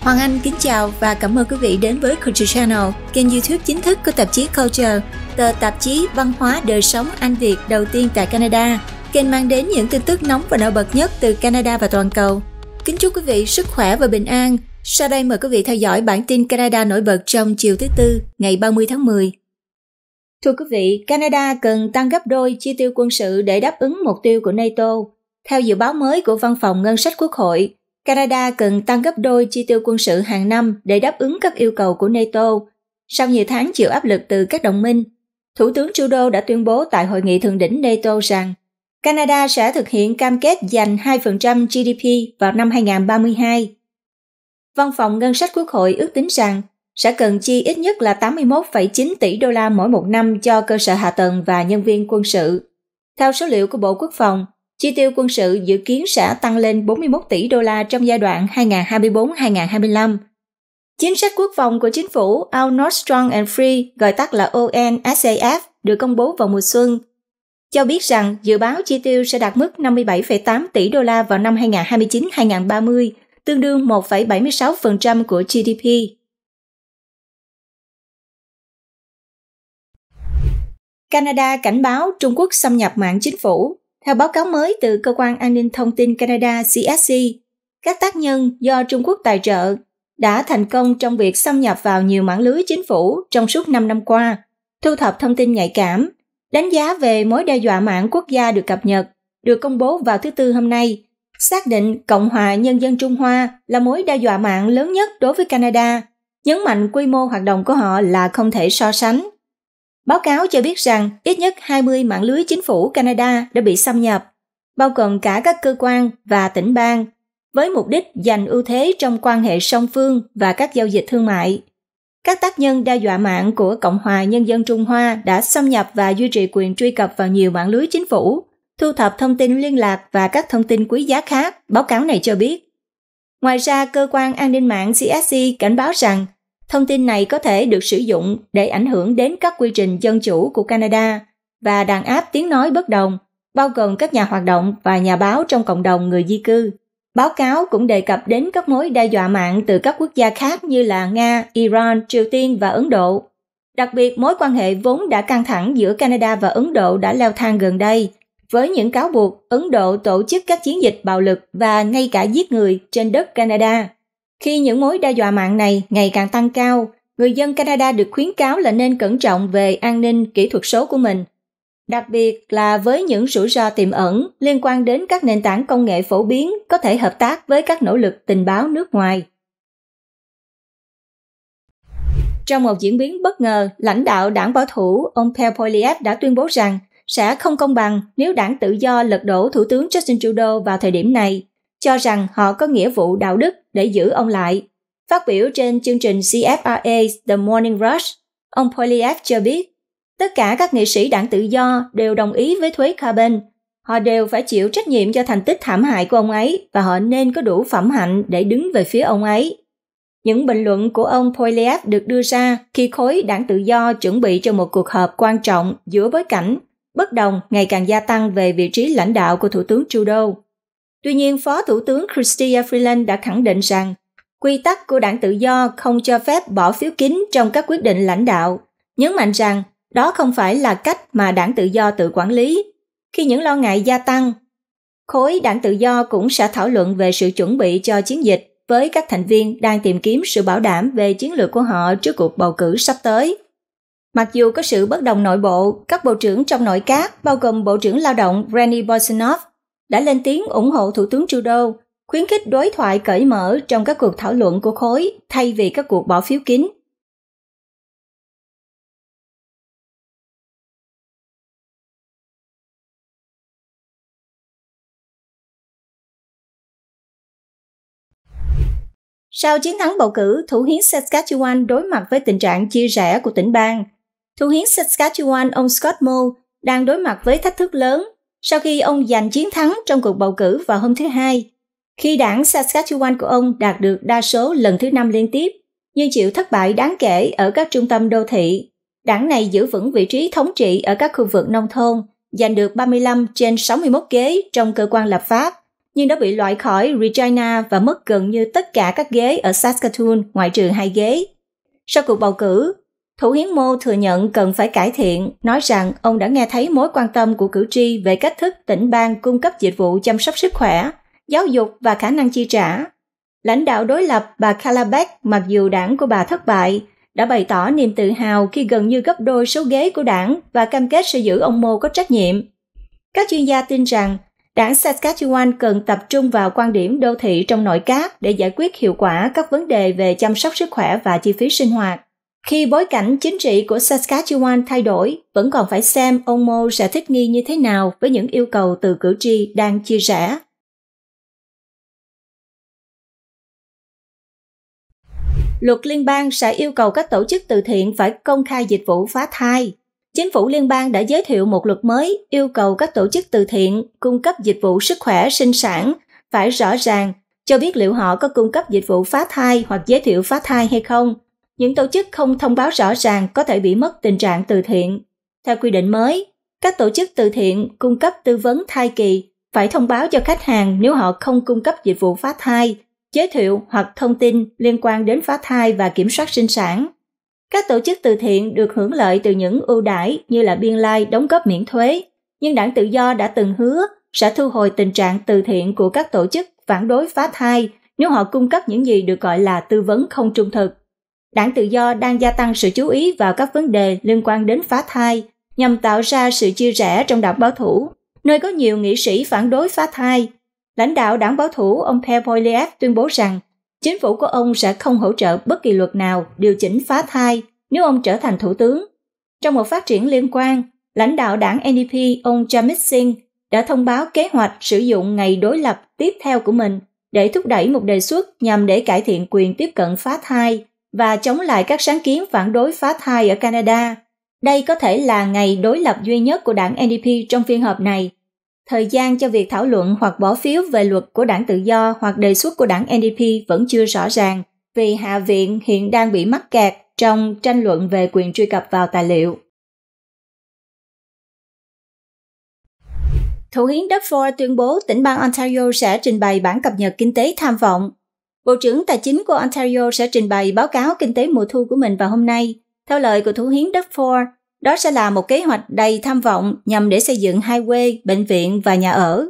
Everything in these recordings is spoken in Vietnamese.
Hoàng Anh kính chào và cảm ơn quý vị đến với Culture Channel, kênh YouTube chính thức của tạp chí Culture, tờ tạp chí văn hóa đời sống Anh Việt đầu tiên tại Canada. Kênh mang đến những tin tức nóng và nổi bật nhất từ Canada và toàn cầu. Kính chúc quý vị sức khỏe và bình an. Sau đây mời quý vị theo dõi bản tin Canada nổi bật trong chiều thứ Tư, ngày 30 tháng 10. Thưa quý vị, Canada cần tăng gấp đôi chi tiêu quân sự để đáp ứng mục tiêu của NATO. Theo dự báo mới của Văn phòng Ngân sách Quốc hội, Canada cần tăng gấp đôi chi tiêu quân sự hàng năm để đáp ứng các yêu cầu của NATO. Sau nhiều tháng chịu áp lực từ các đồng minh, Thủ tướng Trudeau đã tuyên bố tại hội nghị thượng đỉnh NATO rằng Canada sẽ thực hiện cam kết dành 2% GDP vào năm 2032. Văn phòng Ngân sách Quốc hội ước tính rằng sẽ cần chi ít nhất là 81,9 tỷ đô la mỗi một năm cho cơ sở hạ tầng và nhân viên quân sự. Theo số liệu của Bộ Quốc phòng, Chi tiêu quân sự dự kiến sẽ tăng lên 41 tỷ đô la trong giai đoạn 2024-2025. Chính sách quốc phòng của chính phủ Our not Strong and Free, gọi tắt là ONSAF, được công bố vào mùa xuân, cho biết rằng dự báo chi tiêu sẽ đạt mức 57,8 tỷ đô la vào năm 2029-2030, tương đương 1,76% của GDP. Canada cảnh báo Trung Quốc xâm nhập mạng chính phủ theo báo cáo mới từ Cơ quan An ninh Thông tin Canada CSC, các tác nhân do Trung Quốc tài trợ đã thành công trong việc xâm nhập vào nhiều mạng lưới chính phủ trong suốt 5 năm qua, thu thập thông tin nhạy cảm, đánh giá về mối đe dọa mạng quốc gia được cập nhật, được công bố vào thứ Tư hôm nay, xác định Cộng hòa Nhân dân Trung Hoa là mối đe dọa mạng lớn nhất đối với Canada, nhấn mạnh quy mô hoạt động của họ là không thể so sánh. Báo cáo cho biết rằng ít nhất 20 mạng lưới chính phủ Canada đã bị xâm nhập, bao gồm cả các cơ quan và tỉnh bang, với mục đích giành ưu thế trong quan hệ song phương và các giao dịch thương mại. Các tác nhân đe dọa mạng của Cộng hòa Nhân dân Trung Hoa đã xâm nhập và duy trì quyền truy cập vào nhiều mạng lưới chính phủ, thu thập thông tin liên lạc và các thông tin quý giá khác, báo cáo này cho biết. Ngoài ra, cơ quan an ninh mạng CSC cảnh báo rằng Thông tin này có thể được sử dụng để ảnh hưởng đến các quy trình dân chủ của Canada và đàn áp tiếng nói bất đồng, bao gồm các nhà hoạt động và nhà báo trong cộng đồng người di cư. Báo cáo cũng đề cập đến các mối đe dọa mạng từ các quốc gia khác như là Nga, Iran, Triều Tiên và Ấn Độ. Đặc biệt, mối quan hệ vốn đã căng thẳng giữa Canada và Ấn Độ đã leo thang gần đây, với những cáo buộc Ấn Độ tổ chức các chiến dịch bạo lực và ngay cả giết người trên đất Canada. Khi những mối đe dọa mạng này ngày càng tăng cao, người dân Canada được khuyến cáo là nên cẩn trọng về an ninh kỹ thuật số của mình, đặc biệt là với những rủi ro tiềm ẩn liên quan đến các nền tảng công nghệ phổ biến có thể hợp tác với các nỗ lực tình báo nước ngoài. Trong một diễn biến bất ngờ, lãnh đạo đảng bảo thủ ông Pierre Poilievre đã tuyên bố rằng sẽ không công bằng nếu đảng tự do lật đổ Thủ tướng Justin Trudeau vào thời điểm này, cho rằng họ có nghĩa vụ đạo đức để giữ ông lại. Phát biểu trên chương trình CFRA The Morning Rush, ông Polyev cho biết, tất cả các nghị sĩ đảng tự do đều đồng ý với thuế carbon. Họ đều phải chịu trách nhiệm cho thành tích thảm hại của ông ấy và họ nên có đủ phẩm hạnh để đứng về phía ông ấy. Những bình luận của ông Polyev được đưa ra khi khối đảng tự do chuẩn bị cho một cuộc họp quan trọng giữa bối cảnh bất đồng ngày càng gia tăng về vị trí lãnh đạo của Thủ tướng Trudeau. Tuy nhiên, Phó Thủ tướng Chrystia Freeland đã khẳng định rằng quy tắc của đảng tự do không cho phép bỏ phiếu kín trong các quyết định lãnh đạo, nhấn mạnh rằng đó không phải là cách mà đảng tự do tự quản lý. Khi những lo ngại gia tăng, khối đảng tự do cũng sẽ thảo luận về sự chuẩn bị cho chiến dịch với các thành viên đang tìm kiếm sự bảo đảm về chiến lược của họ trước cuộc bầu cử sắp tới. Mặc dù có sự bất đồng nội bộ, các bộ trưởng trong nội các, bao gồm Bộ trưởng Lao động Rani Bolsonaro đã lên tiếng ủng hộ Thủ tướng Trudeau, khuyến khích đối thoại cởi mở trong các cuộc thảo luận của khối thay vì các cuộc bỏ phiếu kín. Sau chiến thắng bầu cử, thủ hiến Saskatchewan đối mặt với tình trạng chia rẽ của tỉnh bang. Thủ hiến Saskatchewan ông Scott Moe đang đối mặt với thách thức lớn sau khi ông giành chiến thắng trong cuộc bầu cử vào hôm thứ Hai, khi đảng Saskatchewan của ông đạt được đa số lần thứ năm liên tiếp, nhưng chịu thất bại đáng kể ở các trung tâm đô thị. Đảng này giữ vững vị trí thống trị ở các khu vực nông thôn, giành được 35 trên 61 ghế trong cơ quan lập pháp, nhưng đã bị loại khỏi Regina và mất gần như tất cả các ghế ở Saskatoon ngoại trừ hai ghế. Sau cuộc bầu cử, Thủ hiến mô thừa nhận cần phải cải thiện, nói rằng ông đã nghe thấy mối quan tâm của cử tri về cách thức tỉnh bang cung cấp dịch vụ chăm sóc sức khỏe, giáo dục và khả năng chi trả. Lãnh đạo đối lập bà Kalabek, mặc dù đảng của bà thất bại, đã bày tỏ niềm tự hào khi gần như gấp đôi số ghế của đảng và cam kết sẽ giữ ông Mô có trách nhiệm. Các chuyên gia tin rằng đảng Saskatchewan cần tập trung vào quan điểm đô thị trong nội các để giải quyết hiệu quả các vấn đề về chăm sóc sức khỏe và chi phí sinh hoạt. Khi bối cảnh chính trị của Saskatchewan thay đổi, vẫn còn phải xem ông Mo sẽ thích nghi như thế nào với những yêu cầu từ cử tri đang chia rẽ. Luật liên bang sẽ yêu cầu các tổ chức từ thiện phải công khai dịch vụ phá thai. Chính phủ liên bang đã giới thiệu một luật mới yêu cầu các tổ chức từ thiện cung cấp dịch vụ sức khỏe sinh sản phải rõ ràng cho biết liệu họ có cung cấp dịch vụ phá thai hoặc giới thiệu phá thai hay không – những tổ chức không thông báo rõ ràng có thể bị mất tình trạng từ thiện. Theo quy định mới, các tổ chức từ thiện cung cấp tư vấn thai kỳ phải thông báo cho khách hàng nếu họ không cung cấp dịch vụ phá thai, giới thiệu hoặc thông tin liên quan đến phá thai và kiểm soát sinh sản. Các tổ chức từ thiện được hưởng lợi từ những ưu đãi như là biên lai đóng góp miễn thuế, nhưng đảng tự do đã từng hứa sẽ thu hồi tình trạng từ thiện của các tổ chức phản đối phá thai nếu họ cung cấp những gì được gọi là tư vấn không trung thực. Đảng Tự do đang gia tăng sự chú ý vào các vấn đề liên quan đến phá thai nhằm tạo ra sự chia rẽ trong đảng bảo thủ, nơi có nhiều nghị sĩ phản đối phá thai. Lãnh đạo đảng bảo thủ ông Pervoiliev tuyên bố rằng chính phủ của ông sẽ không hỗ trợ bất kỳ luật nào điều chỉnh phá thai nếu ông trở thành thủ tướng. Trong một phát triển liên quan, lãnh đạo đảng NDP ông Jamit Singh đã thông báo kế hoạch sử dụng ngày đối lập tiếp theo của mình để thúc đẩy một đề xuất nhằm để cải thiện quyền tiếp cận phá thai và chống lại các sáng kiến phản đối phá thai ở Canada. Đây có thể là ngày đối lập duy nhất của đảng NDP trong phiên họp này. Thời gian cho việc thảo luận hoặc bỏ phiếu về luật của đảng tự do hoặc đề xuất của đảng NDP vẫn chưa rõ ràng vì Hạ viện hiện đang bị mắc kẹt trong tranh luận về quyền truy cập vào tài liệu. Thủ hiến Dufford tuyên bố tỉnh bang Ontario sẽ trình bày bản cập nhật kinh tế tham vọng Bộ trưởng Tài chính của Ontario sẽ trình bày báo cáo kinh tế mùa thu của mình vào hôm nay. Theo lời của Thủ hiến Doug Ford, đó sẽ là một kế hoạch đầy tham vọng nhằm để xây dựng highway, bệnh viện và nhà ở.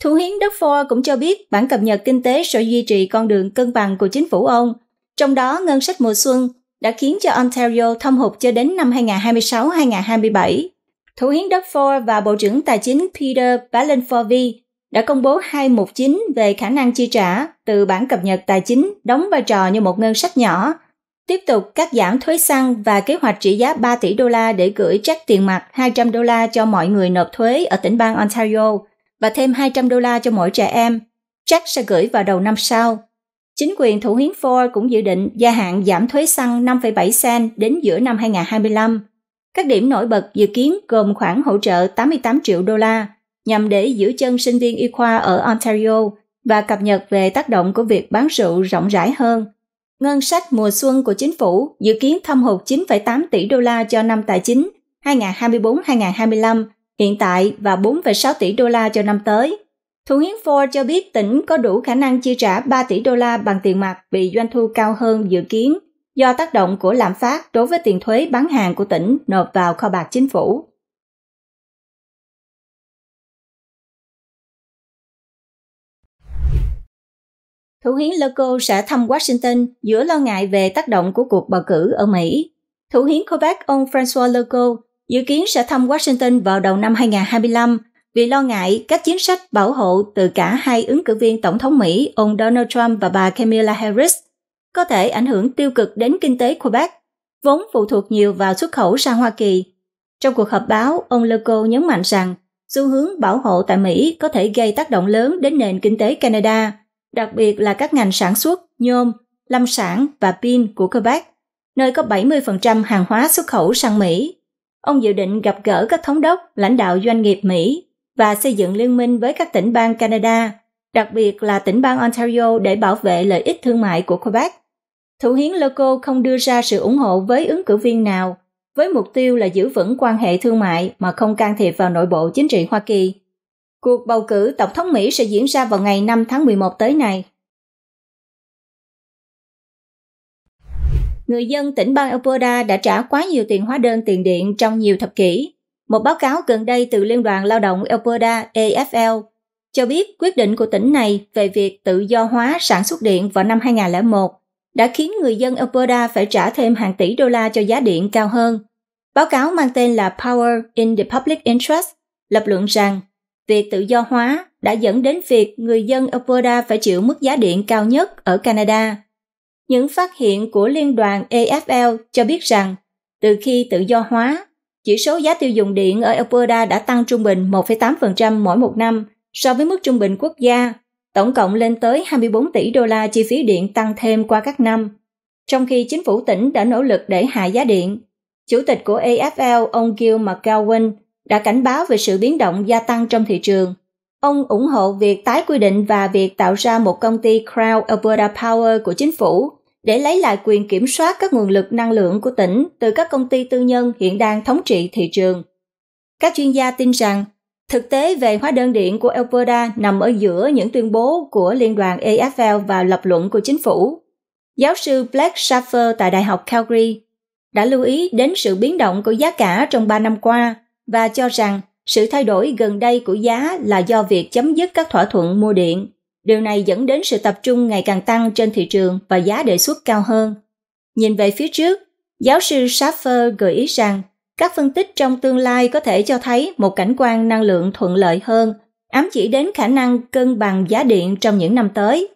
Thủ hiến Doug Ford cũng cho biết bản cập nhật kinh tế sẽ duy trì con đường cân bằng của chính phủ ông, trong đó ngân sách mùa xuân đã khiến cho Ontario thâm hụt cho đến năm 2026-2027. Thủ hiến Doug Ford và Bộ trưởng Tài chính Peter Ballenforvi đã công bố 219 về khả năng chi trả từ bản cập nhật tài chính đóng vai trò như một ngân sách nhỏ, tiếp tục cắt giảm thuế xăng và kế hoạch trị giá 3 tỷ đô la để gửi trách tiền mặt 200 đô la cho mọi người nộp thuế ở tỉnh bang Ontario và thêm 200 đô la cho mỗi trẻ em. Jack sẽ gửi vào đầu năm sau. Chính quyền thủ hiến Ford cũng dự định gia hạn giảm thuế xăng 5,7 cent đến giữa năm 2025. Các điểm nổi bật dự kiến gồm khoản hỗ trợ 88 triệu đô la nhằm để giữ chân sinh viên y khoa ở Ontario và cập nhật về tác động của việc bán rượu rộng rãi hơn. Ngân sách mùa xuân của chính phủ dự kiến thâm hụt 9,8 tỷ đô la cho năm tài chính 2024-2025 hiện tại và 4,6 tỷ đô la cho năm tới. Thủ hiến Ford cho biết tỉnh có đủ khả năng chi trả 3 tỷ đô la bằng tiền mặt vì doanh thu cao hơn dự kiến do tác động của lạm phát đối với tiền thuế bán hàng của tỉnh nộp vào kho bạc chính phủ. Thủ hiến Loco sẽ thăm Washington giữa lo ngại về tác động của cuộc bầu cử ở Mỹ. Thủ hiến Quebec ông François Legault dự kiến sẽ thăm Washington vào đầu năm 2025 vì lo ngại các chính sách bảo hộ từ cả hai ứng cử viên tổng thống Mỹ ông Donald Trump và bà Kamala Harris có thể ảnh hưởng tiêu cực đến kinh tế Quebec, vốn phụ thuộc nhiều vào xuất khẩu sang Hoa Kỳ. Trong cuộc họp báo, ông Legault nhấn mạnh rằng xu hướng bảo hộ tại Mỹ có thể gây tác động lớn đến nền kinh tế Canada – đặc biệt là các ngành sản xuất nhôm, lâm sản và pin của Quebec, nơi có 70% hàng hóa xuất khẩu sang Mỹ. Ông dự định gặp gỡ các thống đốc, lãnh đạo doanh nghiệp Mỹ và xây dựng liên minh với các tỉnh bang Canada, đặc biệt là tỉnh bang Ontario để bảo vệ lợi ích thương mại của Quebec. Thủ hiến Loco không đưa ra sự ủng hộ với ứng cử viên nào, với mục tiêu là giữ vững quan hệ thương mại mà không can thiệp vào nội bộ chính trị Hoa Kỳ. Cuộc bầu cử tổng thống Mỹ sẽ diễn ra vào ngày 5 tháng 11 tới này. Người dân tỉnh bang Alberta đã trả quá nhiều tiền hóa đơn tiền điện trong nhiều thập kỷ. Một báo cáo gần đây từ Liên đoàn Lao động Alberta AFL cho biết quyết định của tỉnh này về việc tự do hóa sản xuất điện vào năm 2001 đã khiến người dân Alberta phải trả thêm hàng tỷ đô la cho giá điện cao hơn. Báo cáo mang tên là Power in the Public Interest lập luận rằng Việc tự do hóa đã dẫn đến việc người dân Alberta phải chịu mức giá điện cao nhất ở Canada. Những phát hiện của liên đoàn AFL cho biết rằng, từ khi tự do hóa, chỉ số giá tiêu dùng điện ở Alberta đã tăng trung bình 1,8% mỗi một năm so với mức trung bình quốc gia, tổng cộng lên tới 24 tỷ đô la chi phí điện tăng thêm qua các năm. Trong khi chính phủ tỉnh đã nỗ lực để hạ giá điện, Chủ tịch của AFL ông Gil McGowan đã cảnh báo về sự biến động gia tăng trong thị trường. Ông ủng hộ việc tái quy định và việc tạo ra một công ty Crown Alberta Power của chính phủ để lấy lại quyền kiểm soát các nguồn lực năng lượng của tỉnh từ các công ty tư nhân hiện đang thống trị thị trường. Các chuyên gia tin rằng Thực tế về hóa đơn điện của Alberta nằm ở giữa những tuyên bố của Liên đoàn AFL và lập luận của chính phủ. Giáo sư Black Schaffer tại Đại học Calgary đã lưu ý đến sự biến động của giá cả trong 3 năm qua và cho rằng sự thay đổi gần đây của giá là do việc chấm dứt các thỏa thuận mua điện. Điều này dẫn đến sự tập trung ngày càng tăng trên thị trường và giá đề xuất cao hơn. Nhìn về phía trước, giáo sư Schaffer gợi ý rằng các phân tích trong tương lai có thể cho thấy một cảnh quan năng lượng thuận lợi hơn, ám chỉ đến khả năng cân bằng giá điện trong những năm tới.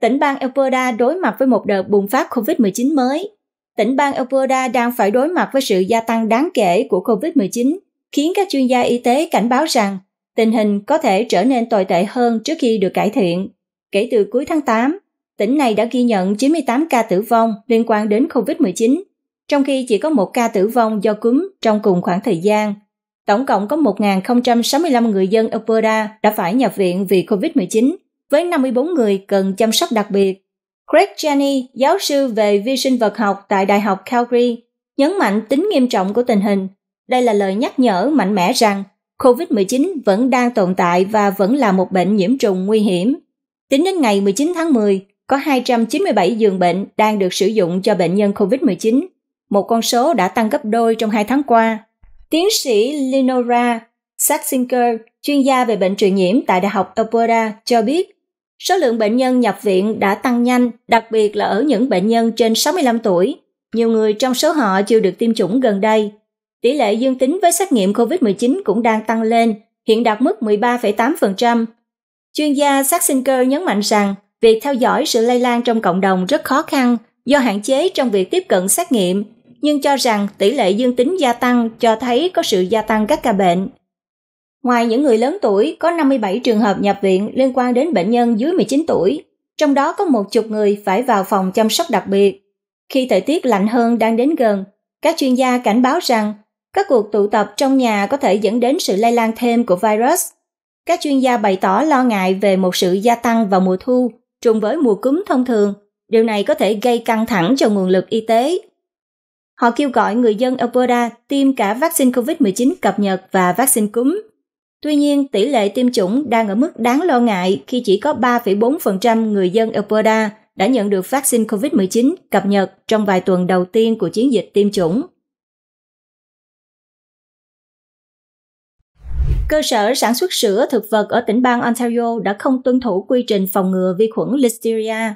tỉnh bang Alberta đối mặt với một đợt bùng phát COVID-19 mới. Tỉnh bang Alberta đang phải đối mặt với sự gia tăng đáng kể của COVID-19, khiến các chuyên gia y tế cảnh báo rằng tình hình có thể trở nên tồi tệ hơn trước khi được cải thiện. Kể từ cuối tháng 8, tỉnh này đã ghi nhận 98 ca tử vong liên quan đến COVID-19, trong khi chỉ có một ca tử vong do cúm trong cùng khoảng thời gian. Tổng cộng có 1.065 người dân Alberta đã phải nhập viện vì COVID-19, với 54 người cần chăm sóc đặc biệt. Craig Janney, giáo sư về vi sinh vật học tại Đại học Calgary, nhấn mạnh tính nghiêm trọng của tình hình. Đây là lời nhắc nhở mạnh mẽ rằng COVID-19 vẫn đang tồn tại và vẫn là một bệnh nhiễm trùng nguy hiểm. Tính đến ngày 19 tháng 10, có 297 giường bệnh đang được sử dụng cho bệnh nhân COVID-19, một con số đã tăng gấp đôi trong hai tháng qua. Tiến sĩ Lenora Saxinger, chuyên gia về bệnh truyền nhiễm tại Đại học Alberta, cho biết Số lượng bệnh nhân nhập viện đã tăng nhanh, đặc biệt là ở những bệnh nhân trên 65 tuổi. Nhiều người trong số họ chưa được tiêm chủng gần đây. Tỷ lệ dương tính với xét nghiệm COVID-19 cũng đang tăng lên, hiện đạt mức 13,8%. Chuyên gia Saxinger nhấn mạnh rằng việc theo dõi sự lây lan trong cộng đồng rất khó khăn do hạn chế trong việc tiếp cận xét nghiệm, nhưng cho rằng tỷ lệ dương tính gia tăng cho thấy có sự gia tăng các ca bệnh. Ngoài những người lớn tuổi, có 57 trường hợp nhập viện liên quan đến bệnh nhân dưới 19 tuổi, trong đó có một chục người phải vào phòng chăm sóc đặc biệt. Khi thời tiết lạnh hơn đang đến gần, các chuyên gia cảnh báo rằng các cuộc tụ tập trong nhà có thể dẫn đến sự lây lan thêm của virus. Các chuyên gia bày tỏ lo ngại về một sự gia tăng vào mùa thu trùng với mùa cúm thông thường. Điều này có thể gây căng thẳng cho nguồn lực y tế. Họ kêu gọi người dân Alberta tiêm cả vaccine COVID-19 cập nhật và vaccine cúm Tuy nhiên, tỷ lệ tiêm chủng đang ở mức đáng lo ngại khi chỉ có 3,4% người dân Alberta đã nhận được vaccine COVID-19 cập nhật trong vài tuần đầu tiên của chiến dịch tiêm chủng. Cơ sở sản xuất sữa thực vật ở tỉnh bang Ontario đã không tuân thủ quy trình phòng ngừa vi khuẩn Listeria.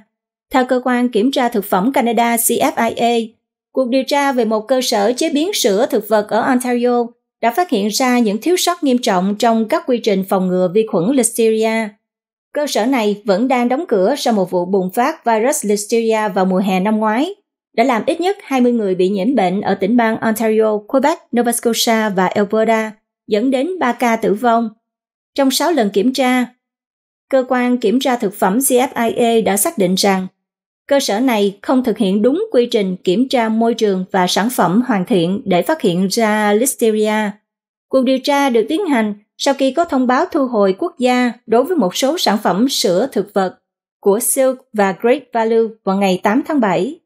Theo cơ quan kiểm tra thực phẩm Canada CFIA, cuộc điều tra về một cơ sở chế biến sữa thực vật ở Ontario đã phát hiện ra những thiếu sót nghiêm trọng trong các quy trình phòng ngừa vi khuẩn Listeria. Cơ sở này vẫn đang đóng cửa sau một vụ bùng phát virus Listeria vào mùa hè năm ngoái, đã làm ít nhất 20 người bị nhiễm bệnh ở tỉnh bang Ontario, Quebec, Nova Scotia và Alberta, dẫn đến 3 ca tử vong. Trong 6 lần kiểm tra, cơ quan kiểm tra thực phẩm CFIA đã xác định rằng cơ sở này không thực hiện đúng quy trình kiểm tra môi trường và sản phẩm hoàn thiện để phát hiện ra listeria. Cuộc điều tra được tiến hành sau khi có thông báo thu hồi quốc gia đối với một số sản phẩm sữa thực vật của Silk và Great Value vào ngày 8 tháng 7.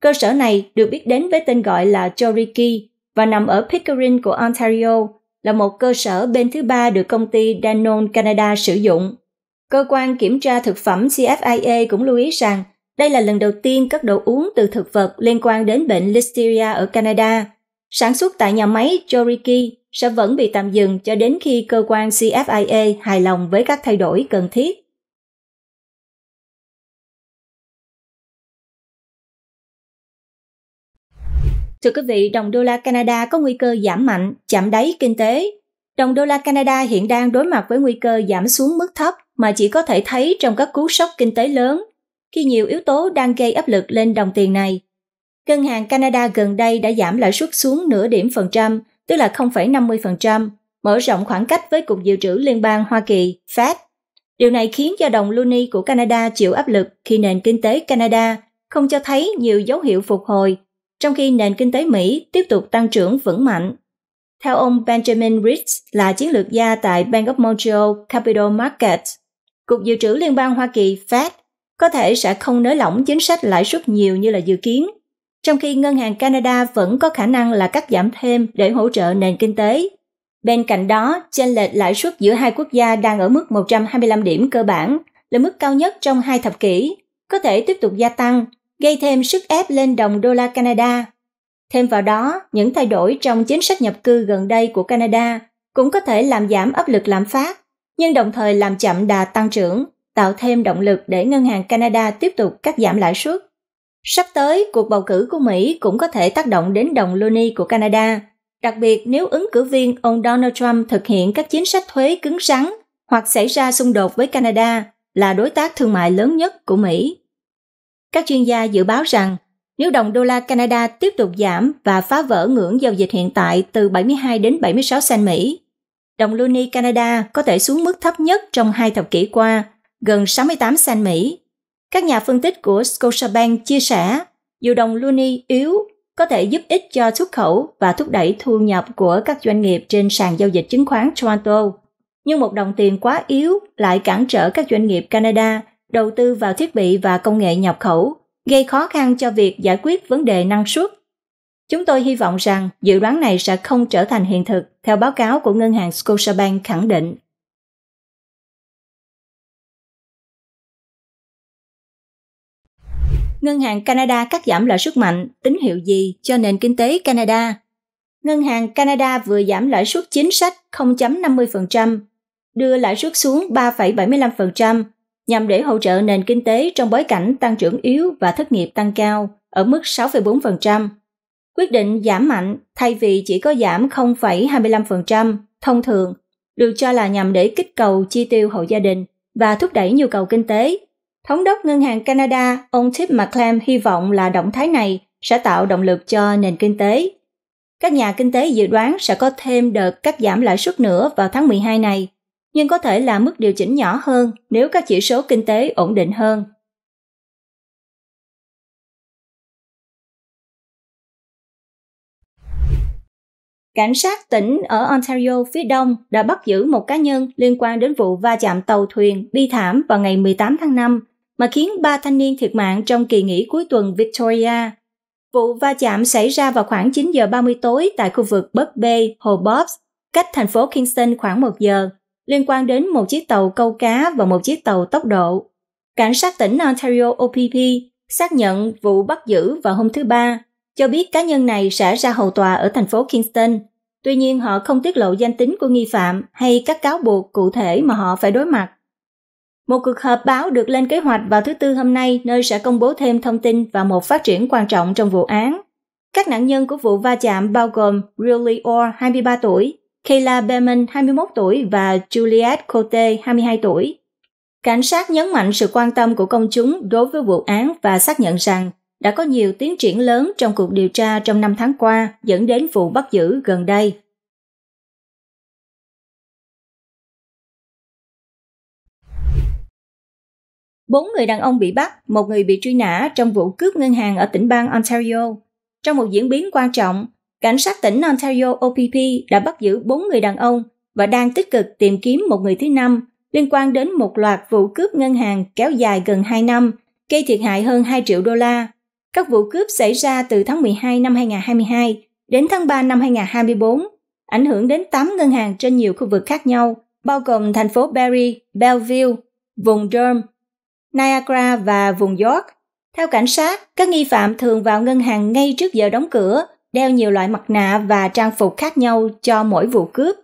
Cơ sở này được biết đến với tên gọi là Joriki và nằm ở Pickering của Ontario, là một cơ sở bên thứ ba được công ty Danone Canada sử dụng. Cơ quan kiểm tra thực phẩm CFIA cũng lưu ý rằng đây là lần đầu tiên các đồ uống từ thực vật liên quan đến bệnh Listeria ở Canada. Sản xuất tại nhà máy Joriki sẽ vẫn bị tạm dừng cho đến khi cơ quan CFIA hài lòng với các thay đổi cần thiết. Thưa quý vị, đồng đô la Canada có nguy cơ giảm mạnh, chạm đáy kinh tế. Đồng đô la Canada hiện đang đối mặt với nguy cơ giảm xuống mức thấp mà chỉ có thể thấy trong các cú sốc kinh tế lớn khi nhiều yếu tố đang gây áp lực lên đồng tiền này. Ngân hàng Canada gần đây đã giảm lãi suất xuống nửa điểm phần trăm, tức là 0,50%, mở rộng khoảng cách với Cục Dự trữ Liên bang Hoa Kỳ, Fed. Điều này khiến cho đồng loonie của Canada chịu áp lực khi nền kinh tế Canada không cho thấy nhiều dấu hiệu phục hồi, trong khi nền kinh tế Mỹ tiếp tục tăng trưởng vững mạnh. Theo ông Benjamin Ritz là chiến lược gia tại Bank of Montreal Capital Markets, Cục Dự trữ Liên bang Hoa Kỳ Fed có thể sẽ không nới lỏng chính sách lãi suất nhiều như là dự kiến, trong khi Ngân hàng Canada vẫn có khả năng là cắt giảm thêm để hỗ trợ nền kinh tế. Bên cạnh đó, chênh lệch lãi suất giữa hai quốc gia đang ở mức 125 điểm cơ bản, là mức cao nhất trong hai thập kỷ, có thể tiếp tục gia tăng, gây thêm sức ép lên đồng đô la Canada. Thêm vào đó, những thay đổi trong chính sách nhập cư gần đây của Canada cũng có thể làm giảm áp lực lạm phát, nhưng đồng thời làm chậm đà tăng trưởng tạo thêm động lực để ngân hàng Canada tiếp tục cắt giảm lãi suất. Sắp tới, cuộc bầu cử của Mỹ cũng có thể tác động đến đồng loonie của Canada, đặc biệt nếu ứng cử viên ông Donald Trump thực hiện các chính sách thuế cứng rắn hoặc xảy ra xung đột với Canada là đối tác thương mại lớn nhất của Mỹ. Các chuyên gia dự báo rằng nếu đồng đô la Canada tiếp tục giảm và phá vỡ ngưỡng giao dịch hiện tại từ 72 đến 76 cent Mỹ, đồng loonie Canada có thể xuống mức thấp nhất trong hai thập kỷ qua gần 68 sen Mỹ. Các nhà phân tích của Scotiabank chia sẻ, dù đồng loonie yếu có thể giúp ích cho xuất khẩu và thúc đẩy thu nhập của các doanh nghiệp trên sàn giao dịch chứng khoán Toronto. Nhưng một đồng tiền quá yếu lại cản trở các doanh nghiệp Canada đầu tư vào thiết bị và công nghệ nhập khẩu, gây khó khăn cho việc giải quyết vấn đề năng suất. Chúng tôi hy vọng rằng dự đoán này sẽ không trở thành hiện thực, theo báo cáo của ngân hàng Scotiabank khẳng định. Ngân hàng Canada cắt giảm lãi suất mạnh, tín hiệu gì cho nền kinh tế Canada? Ngân hàng Canada vừa giảm lãi suất chính sách 0.50%, đưa lãi suất xuống 3,75% nhằm để hỗ trợ nền kinh tế trong bối cảnh tăng trưởng yếu và thất nghiệp tăng cao ở mức 6,4%. Quyết định giảm mạnh thay vì chỉ có giảm 0,25% thông thường được cho là nhằm để kích cầu chi tiêu hộ gia đình và thúc đẩy nhu cầu kinh tế Thống đốc Ngân hàng Canada, ông Tim McClam hy vọng là động thái này sẽ tạo động lực cho nền kinh tế. Các nhà kinh tế dự đoán sẽ có thêm đợt cắt giảm lãi suất nữa vào tháng 12 này, nhưng có thể là mức điều chỉnh nhỏ hơn nếu các chỉ số kinh tế ổn định hơn. Cảnh sát tỉnh ở Ontario phía đông đã bắt giữ một cá nhân liên quan đến vụ va chạm tàu thuyền bi thảm vào ngày 18 tháng 5 mà khiến ba thanh niên thiệt mạng trong kỳ nghỉ cuối tuần Victoria. Vụ va chạm xảy ra vào khoảng 9 giờ 30 tối tại khu vực Bub Bay, hồ Bobs, cách thành phố Kingston khoảng 1 giờ, liên quan đến một chiếc tàu câu cá và một chiếc tàu tốc độ. Cảnh sát tỉnh Ontario OPP xác nhận vụ bắt giữ vào hôm thứ Ba, cho biết cá nhân này sẽ ra hầu tòa ở thành phố Kingston. Tuy nhiên họ không tiết lộ danh tính của nghi phạm hay các cáo buộc cụ thể mà họ phải đối mặt. Một cuộc họp báo được lên kế hoạch vào thứ Tư hôm nay nơi sẽ công bố thêm thông tin và một phát triển quan trọng trong vụ án. Các nạn nhân của vụ va chạm bao gồm Riley Orr, 23 tuổi, Kayla Behrman, 21 tuổi và Juliet Cote, 22 tuổi. Cảnh sát nhấn mạnh sự quan tâm của công chúng đối với vụ án và xác nhận rằng đã có nhiều tiến triển lớn trong cuộc điều tra trong năm tháng qua dẫn đến vụ bắt giữ gần đây. Bốn người đàn ông bị bắt, một người bị truy nã trong vụ cướp ngân hàng ở tỉnh bang Ontario. Trong một diễn biến quan trọng, cảnh sát tỉnh Ontario OPP đã bắt giữ bốn người đàn ông và đang tích cực tìm kiếm một người thứ năm liên quan đến một loạt vụ cướp ngân hàng kéo dài gần 2 năm, gây thiệt hại hơn 2 triệu đô la. Các vụ cướp xảy ra từ tháng 12 năm 2022 đến tháng 3 năm 2024, ảnh hưởng đến 8 ngân hàng trên nhiều khu vực khác nhau, bao gồm thành phố Barrie, Belleville, vùng Durham, Niagara và vùng York. Theo cảnh sát, các nghi phạm thường vào ngân hàng ngay trước giờ đóng cửa, đeo nhiều loại mặt nạ và trang phục khác nhau cho mỗi vụ cướp.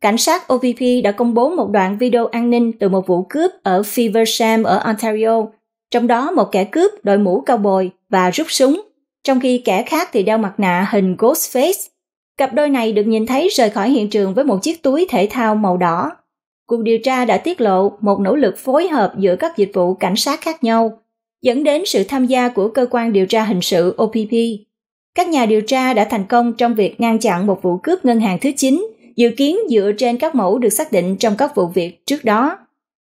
Cảnh sát OVP đã công bố một đoạn video an ninh từ một vụ cướp ở Feversham ở Ontario, trong đó một kẻ cướp đội mũ cao bồi và rút súng, trong khi kẻ khác thì đeo mặt nạ hình Ghostface. Cặp đôi này được nhìn thấy rời khỏi hiện trường với một chiếc túi thể thao màu đỏ cuộc điều tra đã tiết lộ một nỗ lực phối hợp giữa các dịch vụ cảnh sát khác nhau, dẫn đến sự tham gia của cơ quan điều tra hình sự OPP. Các nhà điều tra đã thành công trong việc ngăn chặn một vụ cướp ngân hàng thứ 9, dự kiến dựa trên các mẫu được xác định trong các vụ việc trước đó.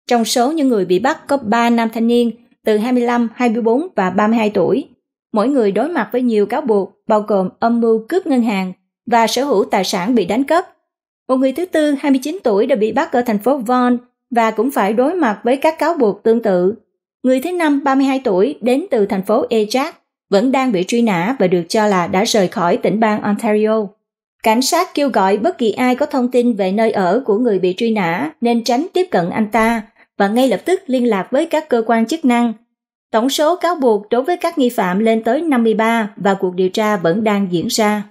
Trong số những người bị bắt có 3 nam thanh niên từ 25, 24 và 32 tuổi. Mỗi người đối mặt với nhiều cáo buộc bao gồm âm mưu cướp ngân hàng và sở hữu tài sản bị đánh cắp một người thứ tư 29 tuổi đã bị bắt ở thành phố Vaughan và cũng phải đối mặt với các cáo buộc tương tự. Người thứ năm 32 tuổi đến từ thành phố Ajax vẫn đang bị truy nã và được cho là đã rời khỏi tỉnh bang Ontario. Cảnh sát kêu gọi bất kỳ ai có thông tin về nơi ở của người bị truy nã nên tránh tiếp cận anh ta và ngay lập tức liên lạc với các cơ quan chức năng. Tổng số cáo buộc đối với các nghi phạm lên tới 53 và cuộc điều tra vẫn đang diễn ra.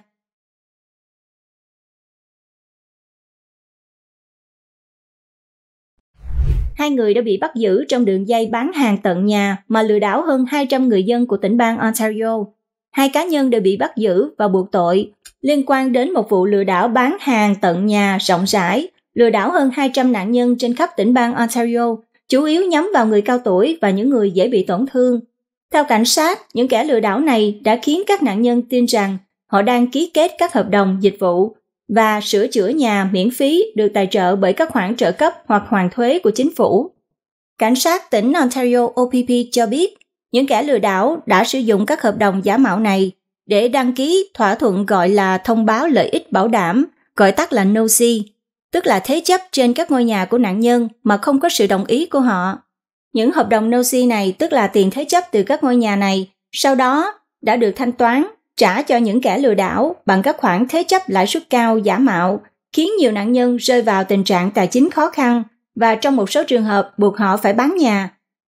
hai người đã bị bắt giữ trong đường dây bán hàng tận nhà mà lừa đảo hơn 200 người dân của tỉnh bang Ontario. Hai cá nhân đều bị bắt giữ và buộc tội liên quan đến một vụ lừa đảo bán hàng tận nhà rộng rãi, lừa đảo hơn 200 nạn nhân trên khắp tỉnh bang Ontario, chủ yếu nhắm vào người cao tuổi và những người dễ bị tổn thương. Theo cảnh sát, những kẻ lừa đảo này đã khiến các nạn nhân tin rằng họ đang ký kết các hợp đồng dịch vụ và sửa chữa nhà miễn phí được tài trợ bởi các khoản trợ cấp hoặc hoàn thuế của chính phủ. Cảnh sát tỉnh Ontario OPP cho biết những kẻ lừa đảo đã sử dụng các hợp đồng giả mạo này để đăng ký thỏa thuận gọi là thông báo lợi ích bảo đảm, gọi tắt là NOSI, tức là thế chấp trên các ngôi nhà của nạn nhân mà không có sự đồng ý của họ. Những hợp đồng NOSI này tức là tiền thế chấp từ các ngôi nhà này, sau đó đã được thanh toán trả cho những kẻ lừa đảo bằng các khoản thế chấp lãi suất cao giả mạo, khiến nhiều nạn nhân rơi vào tình trạng tài chính khó khăn và trong một số trường hợp buộc họ phải bán nhà.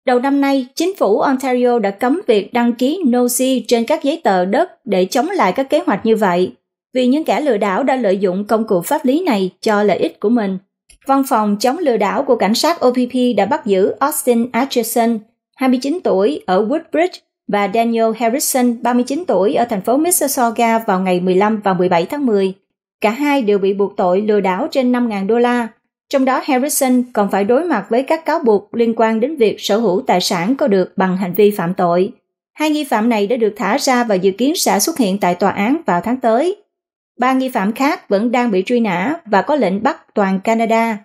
Đầu năm nay, chính phủ Ontario đã cấm việc đăng ký NOSI trên các giấy tờ đất để chống lại các kế hoạch như vậy, vì những kẻ lừa đảo đã lợi dụng công cụ pháp lý này cho lợi ích của mình. Văn phòng chống lừa đảo của cảnh sát OPP đã bắt giữ Austin Atchison, 29 tuổi, ở Woodbridge, và Daniel Harrison, 39 tuổi, ở thành phố Mississauga vào ngày 15 và 17 tháng 10. Cả hai đều bị buộc tội lừa đảo trên 5.000 đô la, trong đó Harrison còn phải đối mặt với các cáo buộc liên quan đến việc sở hữu tài sản có được bằng hành vi phạm tội. Hai nghi phạm này đã được thả ra và dự kiến sẽ xuất hiện tại tòa án vào tháng tới. Ba nghi phạm khác vẫn đang bị truy nã và có lệnh bắt toàn Canada.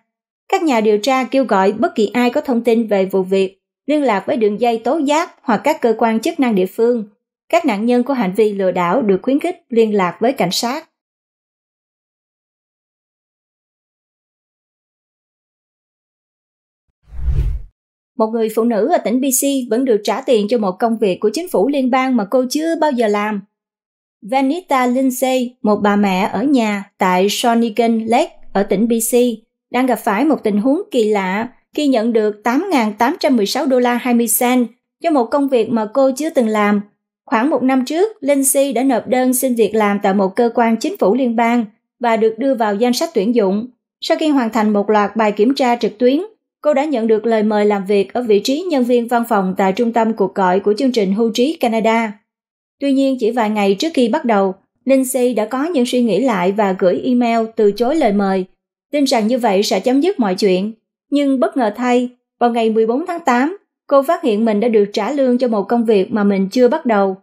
Các nhà điều tra kêu gọi bất kỳ ai có thông tin về vụ việc liên lạc với đường dây tố giác hoặc các cơ quan chức năng địa phương. Các nạn nhân của hành vi lừa đảo được khuyến khích liên lạc với cảnh sát. Một người phụ nữ ở tỉnh BC vẫn được trả tiền cho một công việc của chính phủ liên bang mà cô chưa bao giờ làm. Vanita Lindsay, một bà mẹ ở nhà tại Shawnigan Lake ở tỉnh BC, đang gặp phải một tình huống kỳ lạ khi nhận được 8.816 đô la 20 cent cho một công việc mà cô chưa từng làm. Khoảng một năm trước, Lindsay đã nộp đơn xin việc làm tại một cơ quan chính phủ liên bang và được đưa vào danh sách tuyển dụng. Sau khi hoàn thành một loạt bài kiểm tra trực tuyến, cô đã nhận được lời mời làm việc ở vị trí nhân viên văn phòng tại trung tâm cuộc gọi của chương trình hưu trí Canada. Tuy nhiên, chỉ vài ngày trước khi bắt đầu, Lindsay đã có những suy nghĩ lại và gửi email từ chối lời mời, tin rằng như vậy sẽ chấm dứt mọi chuyện. Nhưng bất ngờ thay, vào ngày 14 tháng 8, cô phát hiện mình đã được trả lương cho một công việc mà mình chưa bắt đầu.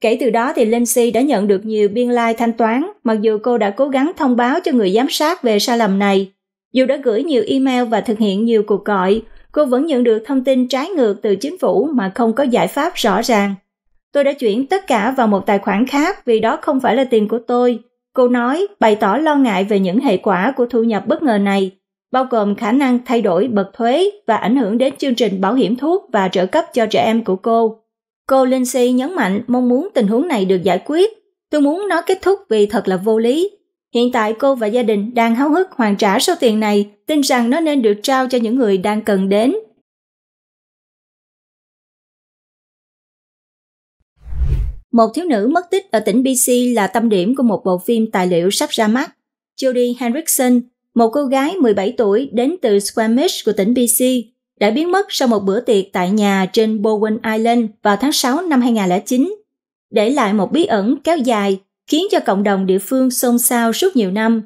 Kể từ đó thì Lindsay đã nhận được nhiều biên lai like thanh toán, mặc dù cô đã cố gắng thông báo cho người giám sát về sai lầm này. Dù đã gửi nhiều email và thực hiện nhiều cuộc gọi, cô vẫn nhận được thông tin trái ngược từ chính phủ mà không có giải pháp rõ ràng. Tôi đã chuyển tất cả vào một tài khoản khác vì đó không phải là tiền của tôi. Cô nói, bày tỏ lo ngại về những hệ quả của thu nhập bất ngờ này bao gồm khả năng thay đổi bậc thuế và ảnh hưởng đến chương trình bảo hiểm thuốc và trợ cấp cho trẻ em của cô. Cô Lindsay nhấn mạnh mong muốn tình huống này được giải quyết. Tôi muốn nó kết thúc vì thật là vô lý. Hiện tại cô và gia đình đang háo hức hoàn trả số tiền này, tin rằng nó nên được trao cho những người đang cần đến. Một thiếu nữ mất tích ở tỉnh BC là tâm điểm của một bộ phim tài liệu sắp ra mắt. Jodie Henriksen một cô gái 17 tuổi đến từ Squamish của tỉnh BC đã biến mất sau một bữa tiệc tại nhà trên Bowen Island vào tháng 6 năm 2009, để lại một bí ẩn kéo dài khiến cho cộng đồng địa phương xôn xao suốt nhiều năm.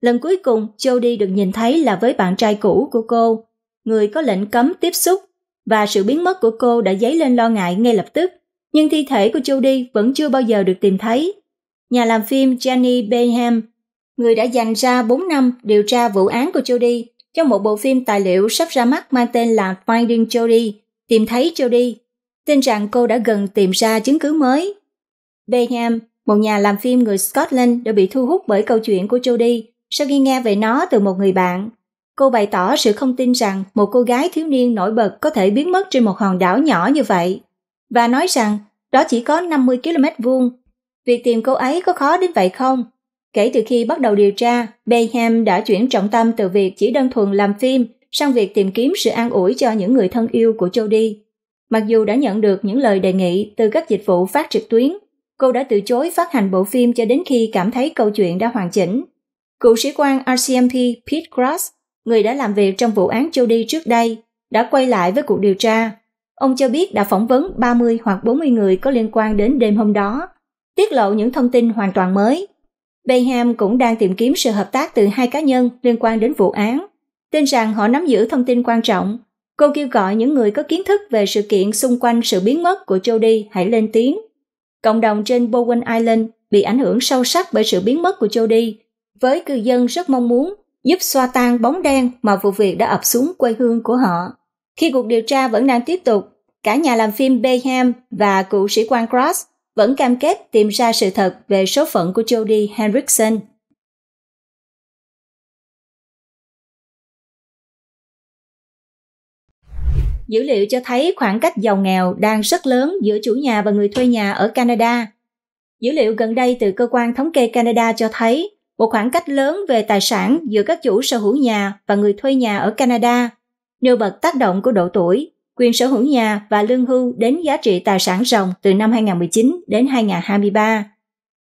Lần cuối cùng Jody được nhìn thấy là với bạn trai cũ của cô, người có lệnh cấm tiếp xúc và sự biến mất của cô đã dấy lên lo ngại ngay lập tức. Nhưng thi thể của Jody vẫn chưa bao giờ được tìm thấy. Nhà làm phim Jenny Beham người đã dành ra 4 năm điều tra vụ án của Jody cho một bộ phim tài liệu sắp ra mắt mang tên là Finding Jody, tìm thấy Jody, tin rằng cô đã gần tìm ra chứng cứ mới. Benham, một nhà làm phim người Scotland đã bị thu hút bởi câu chuyện của Jody sau khi nghe về nó từ một người bạn. Cô bày tỏ sự không tin rằng một cô gái thiếu niên nổi bật có thể biến mất trên một hòn đảo nhỏ như vậy và nói rằng đó chỉ có 50 km vuông. Việc tìm cô ấy có khó đến vậy không? Kể từ khi bắt đầu điều tra, Bayham đã chuyển trọng tâm từ việc chỉ đơn thuần làm phim sang việc tìm kiếm sự an ủi cho những người thân yêu của Jodie. Mặc dù đã nhận được những lời đề nghị từ các dịch vụ phát trực tuyến, cô đã từ chối phát hành bộ phim cho đến khi cảm thấy câu chuyện đã hoàn chỉnh. Cựu sĩ quan RCMP Pete Cross, người đã làm việc trong vụ án Jody trước đây, đã quay lại với cuộc điều tra. Ông cho biết đã phỏng vấn 30 hoặc 40 người có liên quan đến đêm hôm đó, tiết lộ những thông tin hoàn toàn mới Bayham cũng đang tìm kiếm sự hợp tác từ hai cá nhân liên quan đến vụ án, tin rằng họ nắm giữ thông tin quan trọng. Cô kêu gọi những người có kiến thức về sự kiện xung quanh sự biến mất của Jody hãy lên tiếng. Cộng đồng trên Bowen Island bị ảnh hưởng sâu sắc bởi sự biến mất của Jody, với cư dân rất mong muốn giúp xoa tan bóng đen mà vụ việc đã ập xuống quê hương của họ. Khi cuộc điều tra vẫn đang tiếp tục, cả nhà làm phim Bayham và cựu sĩ quan Cross vẫn cam kết tìm ra sự thật về số phận của Jody Henriksen. Dữ liệu cho thấy khoảng cách giàu nghèo đang rất lớn giữa chủ nhà và người thuê nhà ở Canada. Dữ liệu gần đây từ cơ quan thống kê Canada cho thấy một khoảng cách lớn về tài sản giữa các chủ sở hữu nhà và người thuê nhà ở Canada, nêu bật tác động của độ tuổi, quyền sở hữu nhà và lương hưu đến giá trị tài sản ròng từ năm 2019 đến 2023.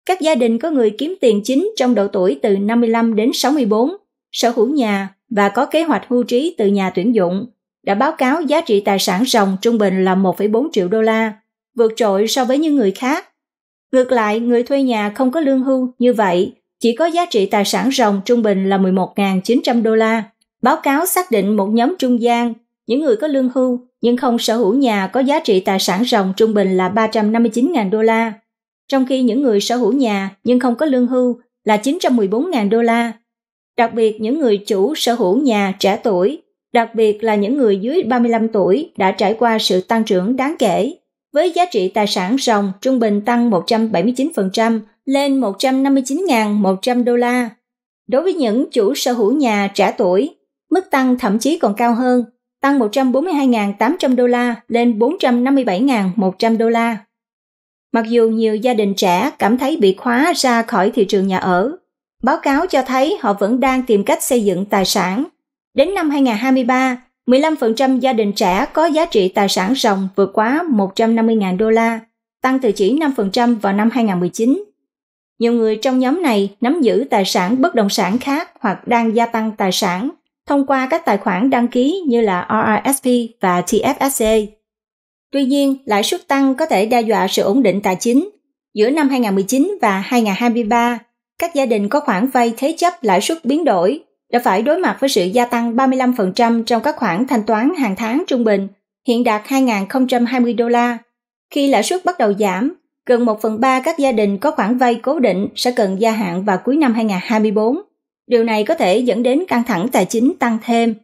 Các gia đình có người kiếm tiền chính trong độ tuổi từ 55 đến 64, sở hữu nhà và có kế hoạch hưu trí từ nhà tuyển dụng đã báo cáo giá trị tài sản ròng trung bình là 1,4 triệu đô la, vượt trội so với những người khác. Ngược lại, người thuê nhà không có lương hưu như vậy, chỉ có giá trị tài sản ròng trung bình là 11.900 đô la. Báo cáo xác định một nhóm trung gian, những người có lương hưu nhưng không sở hữu nhà có giá trị tài sản ròng trung bình là 359.000 đô la, trong khi những người sở hữu nhà nhưng không có lương hưu là 914.000 đô la. Đặc biệt những người chủ sở hữu nhà trẻ tuổi, đặc biệt là những người dưới 35 tuổi đã trải qua sự tăng trưởng đáng kể, với giá trị tài sản ròng trung bình tăng 179% lên 159.100 đô la. Đối với những chủ sở hữu nhà trẻ tuổi, mức tăng thậm chí còn cao hơn tăng 142.800 đô la lên 457.100 đô la. Mặc dù nhiều gia đình trẻ cảm thấy bị khóa ra khỏi thị trường nhà ở, báo cáo cho thấy họ vẫn đang tìm cách xây dựng tài sản. Đến năm 2023, 15% gia đình trẻ có giá trị tài sản ròng vượt quá 150.000 đô la, tăng từ chỉ 5% vào năm 2019. Nhiều người trong nhóm này nắm giữ tài sản bất động sản khác hoặc đang gia tăng tài sản thông qua các tài khoản đăng ký như là RRSP và TFSA. Tuy nhiên, lãi suất tăng có thể đe dọa sự ổn định tài chính. Giữa năm 2019 và 2023, các gia đình có khoản vay thế chấp lãi suất biến đổi đã phải đối mặt với sự gia tăng 35% trong các khoản thanh toán hàng tháng trung bình, hiện đạt 2.020 đô la. Khi lãi suất bắt đầu giảm, gần 1 phần 3 các gia đình có khoản vay cố định sẽ cần gia hạn vào cuối năm 2024 Điều này có thể dẫn đến căng thẳng tài chính tăng thêm.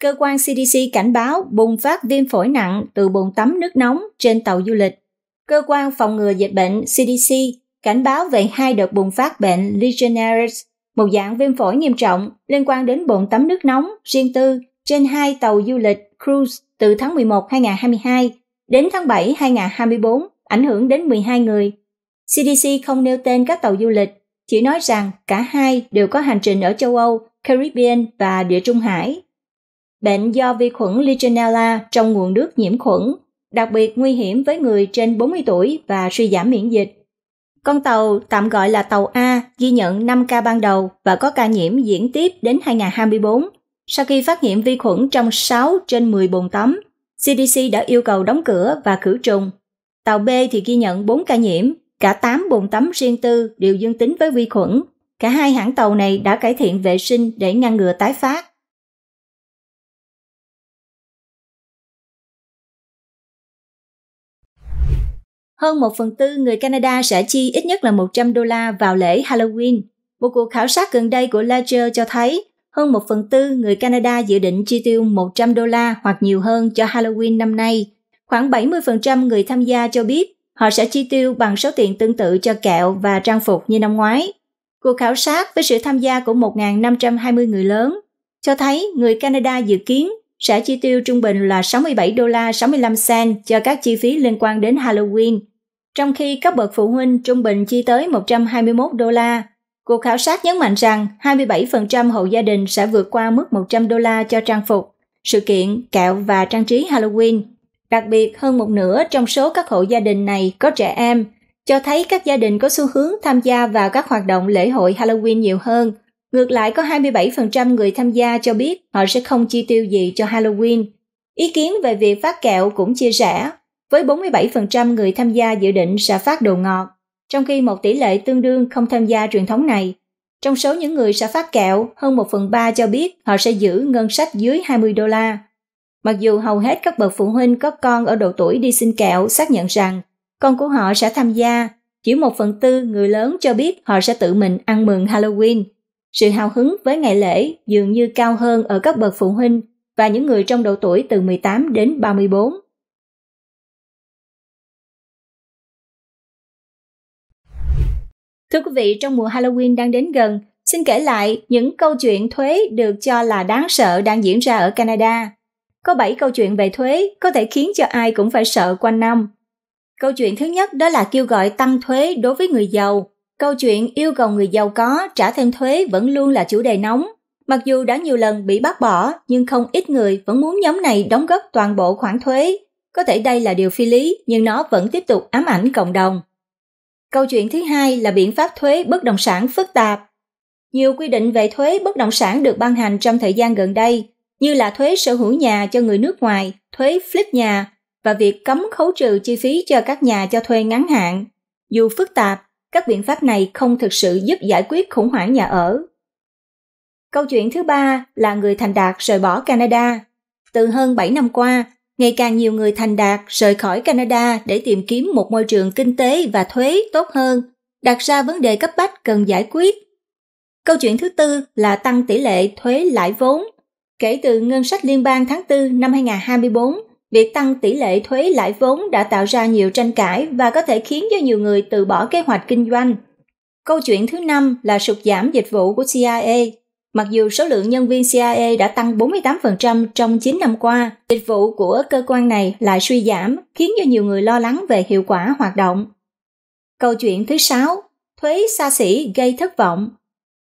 Cơ quan CDC cảnh báo bùng phát viêm phổi nặng từ bồn tắm nước nóng trên tàu du lịch. Cơ quan phòng ngừa dịch bệnh CDC cảnh báo về hai đợt bùng phát bệnh Legionnaires, một dạng viêm phổi nghiêm trọng liên quan đến bồn tắm nước nóng riêng tư trên hai tàu du lịch cruise từ tháng 11 2022 Đến tháng 7 2024, ảnh hưởng đến 12 người. CDC không nêu tên các tàu du lịch, chỉ nói rằng cả hai đều có hành trình ở châu Âu, Caribbean và Địa Trung Hải. Bệnh do vi khuẩn Legionella trong nguồn nước nhiễm khuẩn, đặc biệt nguy hiểm với người trên 40 tuổi và suy giảm miễn dịch. Con tàu tạm gọi là tàu A ghi nhận 5 ca ban đầu và có ca nhiễm diễn tiếp đến 2024 sau khi phát hiện vi khuẩn trong 6 trên 10 bồn tắm CDC đã yêu cầu đóng cửa và khử trùng. Tàu B thì ghi nhận 4 ca nhiễm, cả 8 bồn tắm riêng tư đều dương tính với vi khuẩn. Cả hai hãng tàu này đã cải thiện vệ sinh để ngăn ngừa tái phát. Hơn một phần tư người Canada sẽ chi ít nhất là 100 đô la vào lễ Halloween. Một cuộc khảo sát gần đây của Ledger cho thấy hơn một phần tư người Canada dự định chi tiêu 100 đô la hoặc nhiều hơn cho Halloween năm nay. Khoảng 70% người tham gia cho biết họ sẽ chi tiêu bằng số tiền tương tự cho kẹo và trang phục như năm ngoái. Cuộc khảo sát với sự tham gia của 1.520 người lớn cho thấy người Canada dự kiến sẽ chi tiêu trung bình là 67 đô la 65 cent cho các chi phí liên quan đến Halloween, trong khi các bậc phụ huynh trung bình chi tới 121 đô la Cuộc khảo sát nhấn mạnh rằng 27% hộ gia đình sẽ vượt qua mức 100 đô la cho trang phục, sự kiện, kẹo và trang trí Halloween. Đặc biệt, hơn một nửa trong số các hộ gia đình này có trẻ em, cho thấy các gia đình có xu hướng tham gia vào các hoạt động lễ hội Halloween nhiều hơn. Ngược lại, có 27% người tham gia cho biết họ sẽ không chi tiêu gì cho Halloween. Ý kiến về việc phát kẹo cũng chia sẻ, với 47% người tham gia dự định sẽ phát đồ ngọt trong khi một tỷ lệ tương đương không tham gia truyền thống này. Trong số những người sẽ phát kẹo, hơn một phần ba cho biết họ sẽ giữ ngân sách dưới 20 đô la. Mặc dù hầu hết các bậc phụ huynh có con ở độ tuổi đi xin kẹo xác nhận rằng con của họ sẽ tham gia, chỉ một phần tư người lớn cho biết họ sẽ tự mình ăn mừng Halloween. Sự hào hứng với ngày lễ dường như cao hơn ở các bậc phụ huynh và những người trong độ tuổi từ 18 đến 34. Thưa quý vị, trong mùa Halloween đang đến gần, xin kể lại những câu chuyện thuế được cho là đáng sợ đang diễn ra ở Canada. Có 7 câu chuyện về thuế có thể khiến cho ai cũng phải sợ quanh năm. Câu chuyện thứ nhất đó là kêu gọi tăng thuế đối với người giàu. Câu chuyện yêu cầu người giàu có trả thêm thuế vẫn luôn là chủ đề nóng. Mặc dù đã nhiều lần bị bác bỏ, nhưng không ít người vẫn muốn nhóm này đóng góp toàn bộ khoản thuế. Có thể đây là điều phi lý, nhưng nó vẫn tiếp tục ám ảnh cộng đồng. Câu chuyện thứ hai là biện pháp thuế bất động sản phức tạp. Nhiều quy định về thuế bất động sản được ban hành trong thời gian gần đây, như là thuế sở hữu nhà cho người nước ngoài, thuế flip nhà và việc cấm khấu trừ chi phí cho các nhà cho thuê ngắn hạn. Dù phức tạp, các biện pháp này không thực sự giúp giải quyết khủng hoảng nhà ở. Câu chuyện thứ ba là người thành đạt rời bỏ Canada. Từ hơn 7 năm qua, ngày càng nhiều người thành đạt rời khỏi Canada để tìm kiếm một môi trường kinh tế và thuế tốt hơn, đặt ra vấn đề cấp bách cần giải quyết. Câu chuyện thứ tư là tăng tỷ lệ thuế lãi vốn. Kể từ ngân sách liên bang tháng 4 năm 2024, việc tăng tỷ lệ thuế lãi vốn đã tạo ra nhiều tranh cãi và có thể khiến cho nhiều người từ bỏ kế hoạch kinh doanh. Câu chuyện thứ năm là sụt giảm dịch vụ của CIA Mặc dù số lượng nhân viên CIA đã tăng 48% trong 9 năm qua, dịch vụ của cơ quan này lại suy giảm, khiến cho nhiều người lo lắng về hiệu quả hoạt động. Câu chuyện thứ 6, thuế xa xỉ gây thất vọng.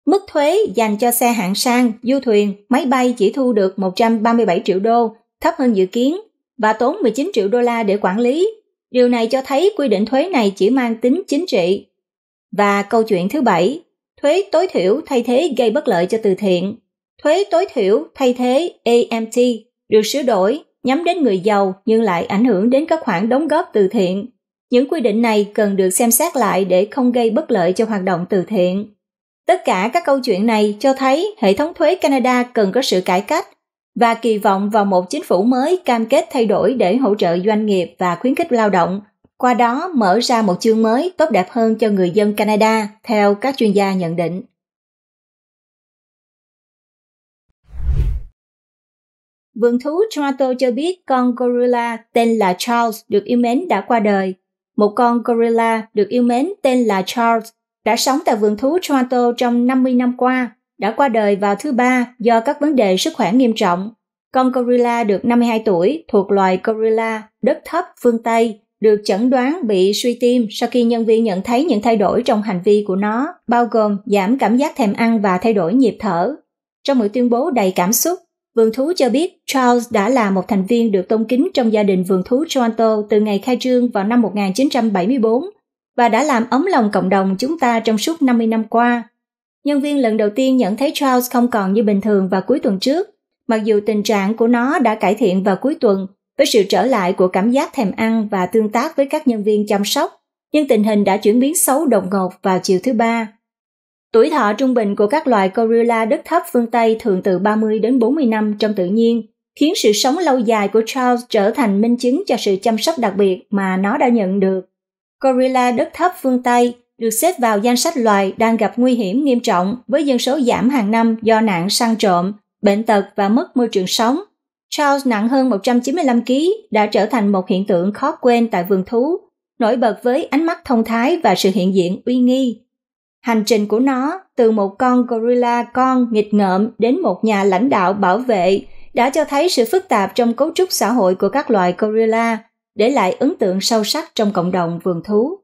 Mức thuế dành cho xe hạng sang, du thuyền, máy bay chỉ thu được 137 triệu đô, thấp hơn dự kiến, và tốn 19 triệu đô la để quản lý. Điều này cho thấy quy định thuế này chỉ mang tính chính trị. Và câu chuyện thứ 7, thuế tối thiểu thay thế gây bất lợi cho từ thiện. Thuế tối thiểu thay thế AMT được sửa đổi nhắm đến người giàu nhưng lại ảnh hưởng đến các khoản đóng góp từ thiện. Những quy định này cần được xem xét lại để không gây bất lợi cho hoạt động từ thiện. Tất cả các câu chuyện này cho thấy hệ thống thuế Canada cần có sự cải cách và kỳ vọng vào một chính phủ mới cam kết thay đổi để hỗ trợ doanh nghiệp và khuyến khích lao động qua đó mở ra một chương mới tốt đẹp hơn cho người dân Canada, theo các chuyên gia nhận định. Vườn thú Toronto cho biết con gorilla tên là Charles được yêu mến đã qua đời. Một con gorilla được yêu mến tên là Charles đã sống tại vườn thú Toronto trong 50 năm qua, đã qua đời vào thứ ba do các vấn đề sức khỏe nghiêm trọng. Con gorilla được 52 tuổi thuộc loài gorilla đất thấp phương Tây được chẩn đoán bị suy tim sau khi nhân viên nhận thấy những thay đổi trong hành vi của nó, bao gồm giảm cảm giác thèm ăn và thay đổi nhịp thở. Trong một tuyên bố đầy cảm xúc, vườn thú cho biết Charles đã là một thành viên được tôn kính trong gia đình vườn thú Toronto từ ngày khai trương vào năm 1974 và đã làm ấm lòng cộng đồng chúng ta trong suốt 50 năm qua. Nhân viên lần đầu tiên nhận thấy Charles không còn như bình thường vào cuối tuần trước, mặc dù tình trạng của nó đã cải thiện vào cuối tuần với sự trở lại của cảm giác thèm ăn và tương tác với các nhân viên chăm sóc, nhưng tình hình đã chuyển biến xấu đột ngột vào chiều thứ ba. Tuổi thọ trung bình của các loài gorilla đất thấp phương Tây thường từ 30 đến 40 năm trong tự nhiên, khiến sự sống lâu dài của Charles trở thành minh chứng cho sự chăm sóc đặc biệt mà nó đã nhận được. Gorilla đất thấp phương Tây được xếp vào danh sách loài đang gặp nguy hiểm nghiêm trọng với dân số giảm hàng năm do nạn săn trộm, bệnh tật và mất môi trường sống Charles nặng hơn 195 kg đã trở thành một hiện tượng khó quên tại vườn thú, nổi bật với ánh mắt thông thái và sự hiện diện uy nghi. Hành trình của nó từ một con gorilla con nghịch ngợm đến một nhà lãnh đạo bảo vệ đã cho thấy sự phức tạp trong cấu trúc xã hội của các loài gorilla, để lại ấn tượng sâu sắc trong cộng đồng vườn thú.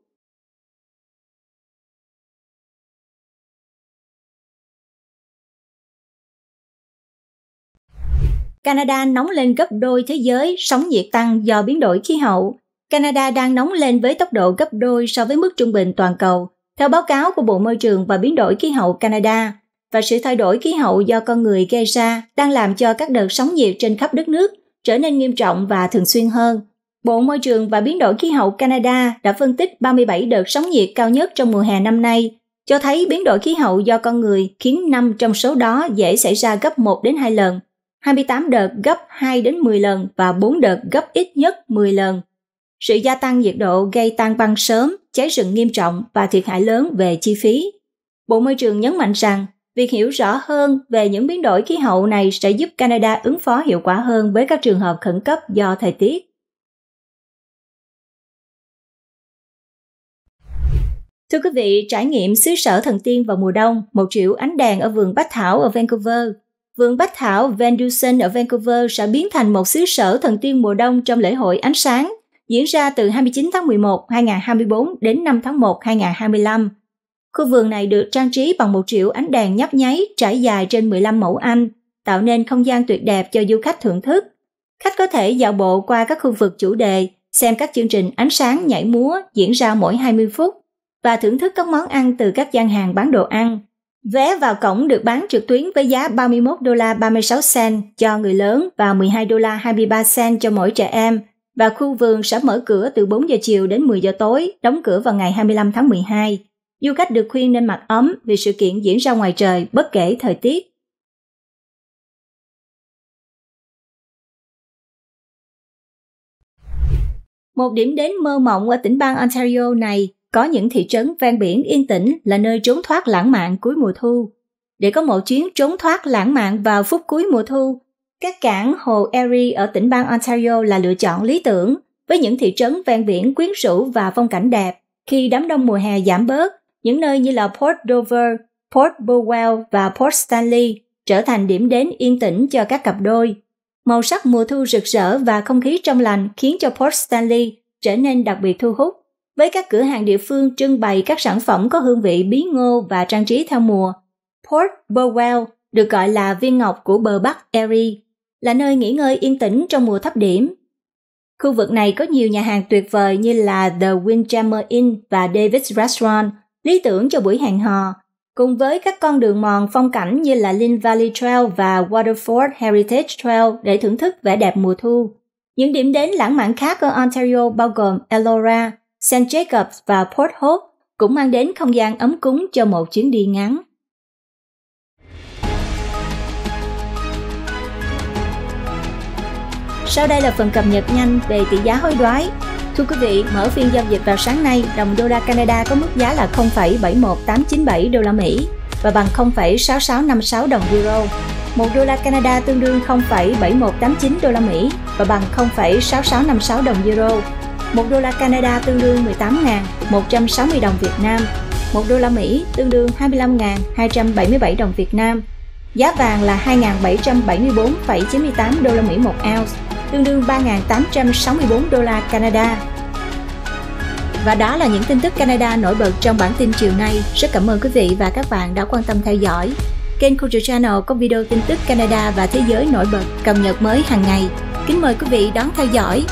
Canada nóng lên gấp đôi thế giới, sóng nhiệt tăng do biến đổi khí hậu. Canada đang nóng lên với tốc độ gấp đôi so với mức trung bình toàn cầu, theo báo cáo của Bộ Môi trường và Biến đổi khí hậu Canada. Và sự thay đổi khí hậu do con người gây ra đang làm cho các đợt sóng nhiệt trên khắp đất nước trở nên nghiêm trọng và thường xuyên hơn. Bộ Môi trường và Biến đổi khí hậu Canada đã phân tích 37 đợt sóng nhiệt cao nhất trong mùa hè năm nay, cho thấy biến đổi khí hậu do con người khiến năm trong số đó dễ xảy ra gấp 1 đến 2 lần 28 đợt gấp 2 đến 10 lần và 4 đợt gấp ít nhất 10 lần. Sự gia tăng nhiệt độ gây tan băng sớm, cháy rừng nghiêm trọng và thiệt hại lớn về chi phí. Bộ Môi trường nhấn mạnh rằng, việc hiểu rõ hơn về những biến đổi khí hậu này sẽ giúp Canada ứng phó hiệu quả hơn với các trường hợp khẩn cấp do thời tiết. Thưa quý vị, trải nghiệm xứ sở thần tiên vào mùa đông, một triệu ánh đèn ở vườn Bách Thảo ở Vancouver Vườn Bách Thảo Van Dusen ở Vancouver sẽ biến thành một xứ sở thần tiên mùa đông trong lễ hội ánh sáng, diễn ra từ 29 tháng 11, 2024 đến 5 tháng 1, 2025. Khu vườn này được trang trí bằng một triệu ánh đèn nhấp nháy trải dài trên 15 mẫu Anh, tạo nên không gian tuyệt đẹp cho du khách thưởng thức. Khách có thể dạo bộ qua các khu vực chủ đề, xem các chương trình ánh sáng nhảy múa diễn ra mỗi 20 phút và thưởng thức các món ăn từ các gian hàng bán đồ ăn. Vé vào cổng được bán trực tuyến với giá 31 đô la 36 cent cho người lớn và 12 đô la 23 cent cho mỗi trẻ em và khu vườn sẽ mở cửa từ 4 giờ chiều đến 10 giờ tối, đóng cửa vào ngày 25 tháng 12. Du khách được khuyên nên mặc ấm vì sự kiện diễn ra ngoài trời bất kể thời tiết. Một điểm đến mơ mộng ở tỉnh bang Ontario này có những thị trấn ven biển yên tĩnh là nơi trốn thoát lãng mạn cuối mùa thu. Để có một chuyến trốn thoát lãng mạn vào phút cuối mùa thu, các cảng hồ Erie ở tỉnh bang Ontario là lựa chọn lý tưởng với những thị trấn ven biển quyến rũ và phong cảnh đẹp. Khi đám đông mùa hè giảm bớt, những nơi như là Port Dover, Port Burwell và Port Stanley trở thành điểm đến yên tĩnh cho các cặp đôi. Màu sắc mùa thu rực rỡ và không khí trong lành khiến cho Port Stanley trở nên đặc biệt thu hút với các cửa hàng địa phương trưng bày các sản phẩm có hương vị bí ngô và trang trí theo mùa. Port Burwell được gọi là viên ngọc của bờ Bắc Erie, là nơi nghỉ ngơi yên tĩnh trong mùa thấp điểm. Khu vực này có nhiều nhà hàng tuyệt vời như là The Windjammer Inn và David's Restaurant, lý tưởng cho buổi hẹn hò, cùng với các con đường mòn phong cảnh như là Lynn Valley Trail và Waterford Heritage Trail để thưởng thức vẻ đẹp mùa thu. Những điểm đến lãng mạn khác ở Ontario bao gồm Elora, St. Jacobs và Port Hope cũng mang đến không gian ấm cúng cho một chuyến đi ngắn. Sau đây là phần cập nhật nhanh về tỷ giá hối đoái. Thưa quý vị, mở phiên giao dịch vào sáng nay, đồng đô la Canada có mức giá là 0,71897 đô la Mỹ và bằng 0,6656 đồng euro. 1 đô la Canada tương đương 0,7189 đô la Mỹ và bằng 0,6656 đồng euro. 1 đô la Canada tương đương 18.160 đồng Việt Nam, 1 đô la Mỹ tương đương 25.277 đồng Việt Nam. Giá vàng là 2.774,98 đô la Mỹ một ounce, tương đương 3.864 đô la Canada. Và đó là những tin tức Canada nổi bật trong bản tin chiều nay. Rất cảm ơn quý vị và các bạn đã quan tâm theo dõi. Kênh Culture Channel có video tin tức Canada và thế giới nổi bật cập nhật mới hàng ngày. Kính mời quý vị đón theo dõi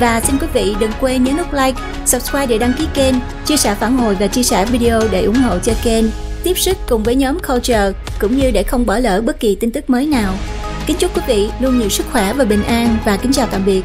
và xin quý vị đừng quên nhấn nút like, subscribe để đăng ký kênh, chia sẻ phản hồi và chia sẻ video để ủng hộ cho kênh. Tiếp sức cùng với nhóm Culture cũng như để không bỏ lỡ bất kỳ tin tức mới nào. Kính chúc quý vị luôn nhiều sức khỏe và bình an và kính chào tạm biệt.